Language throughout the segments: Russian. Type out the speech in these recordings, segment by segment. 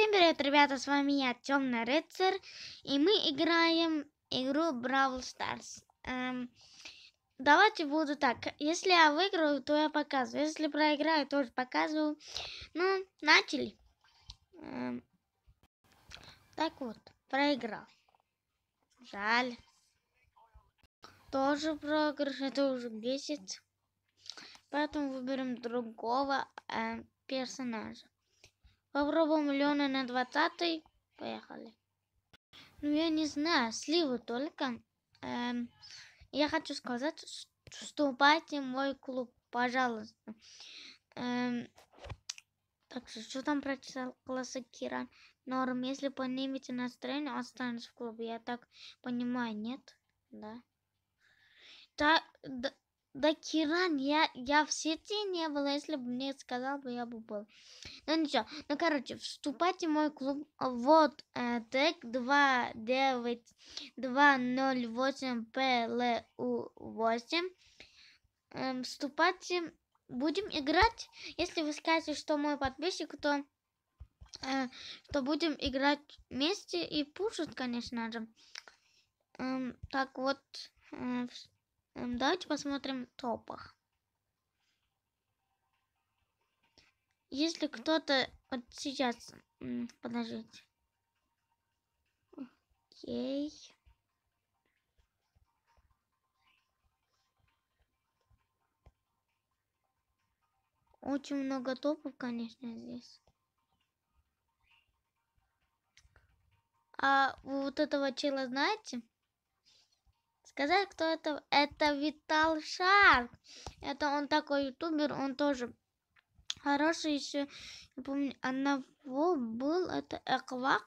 Всем привет, ребята, с вами я, Темный Рыцарь, и мы играем игру Бравл Старс. Эм, давайте буду так, если я выиграю, то я показываю, если проиграю, тоже показываю. Ну, начали. Эм, так вот, проиграл. Жаль. Тоже проигрыш, это уже бесит. Поэтому выберем другого э, персонажа. Попробуем миллионы на 20. Поехали. Ну, я не знаю, сливы только. Эм, я хочу сказать, вступайте в мой клуб, пожалуйста. Эм, так что, что там прочитал класса Кира? Норм, если поднимете настроение, останется в клубе. Я так понимаю, нет? Да. Так, да, да, Киран, я, я в сети не была, если бы мне сказал бы, я бы был. Ну ничего, ну короче, вступайте в мой клуб, а вот э, тег 29208PLU8. Э, вступайте, будем играть, если вы скажете, что мой подписчик, то, э, то будем играть вместе и пушить, конечно же. Э, так вот, э, Эм, давайте посмотрим топах. Если кто-то вот сейчас... Подождите. Окей. Очень много топов, конечно, здесь. А вы вот этого чела знаете? сказать, кто это. Это Витал Шар Это он такой ютубер, он тоже хороший еще. Я помню, одного был, это Эквак.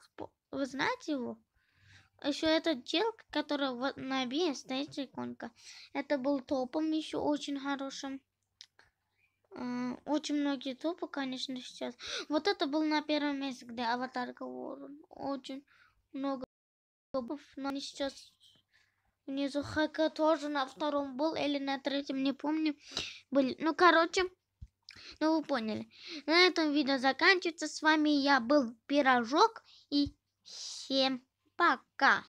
Вы знаете его? Еще этот чел, который вот на B стоит иконка. Это был топом еще очень хорошим. Э, очень многие топы, конечно, сейчас. Вот это был на первом месте, где аватарка ворон. Очень много топов, но они сейчас Внизу ХК тоже на втором был или на третьем, не помню. Были. Ну, короче, ну вы поняли. На этом видео заканчивается. С вами я был Пирожок. И всем пока.